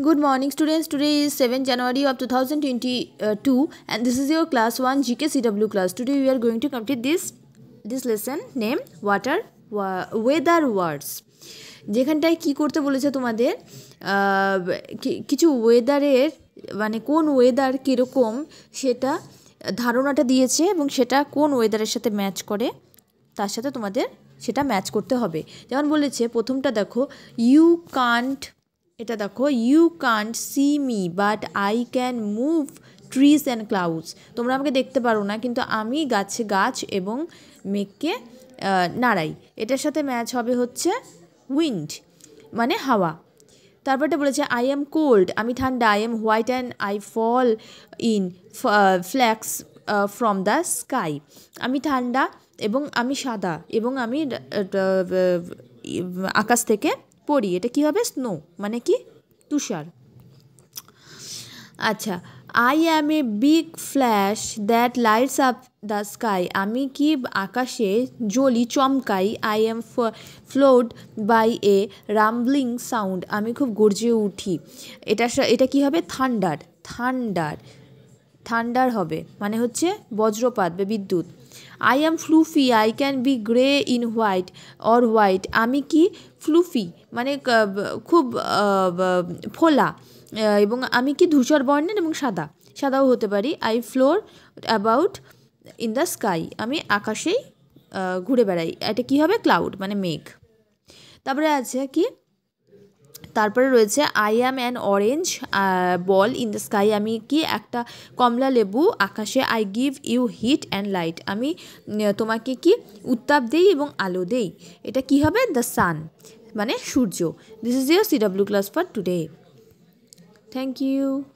Good morning students, today is 7 January of 2022 and this is your class 1 GKCW class. Today we are going to complete this this lesson name water weather words. যেখানটায় কি করতে বলেছে তোমাদের কিছু ওয়েদারের মানে কোন ওয়েদার কীরকম সেটা ধারণাটা দিয়েছে এবং সেটা কোন ওয়েদারের সাথে ম্যাচ করে তার সাথে তোমাদের সেটা ম্যাচ করতে হবে যেমন বলেছে প্রথমটা দেখো ইউ কান্ট এটা দেখো you can't see me but I can move trees and clouds তোমরা আমাকে দেখতে পারো না কিন্তু আমি গাছে গাছ এবং মেঘকে নাড়াই এটার সাথে ম্যাচ হবে হচ্ছে উইন্ড মানে হাওয়া তারপরটা বলেছে আই এম কোল্ড আমি ঠান্ডা I am white and I fall in flakes from the sky আমি ঠান্ডা এবং আমি সাদা এবং আমি আকাশ থেকে পড়ি এটা কি হবে স্নো মানে কি তুষার আচ্ছা I am a big flash that lights up the sky আমি কি আকাশে জ্বলি চমকাই I am followed by a rumbling sound আমি খুব গর্জে উঠি এটা এটা কি হবে থান্ডার থান্ডার থান্ডার হবে মানে হচ্ছে বজ্রপাত বা বিদ্যুৎ I am fluffy I can be grey in white or white আমি কি ফ্লুফি মানে খুব ফোলা এবং আমি কি ধূসর বর্ণের এবং সাদা সাদাও হতে পারি I float about in the sky আমি আকাশেই ঘুরে বেড়াই এটা কি হবে ক্লাউড মানে মেঘ তারপরে আছে কি তারপরে রয়েছে I am an orange ball in the sky আমি কি একটা কমলা লেবু আকাশে I give you heat and light আমি তোমাকে কি উত্তাপ দেই এবং আলো দেই এটা কি হবে দ্য সান মানে সূর্য this is your C W class for today thank you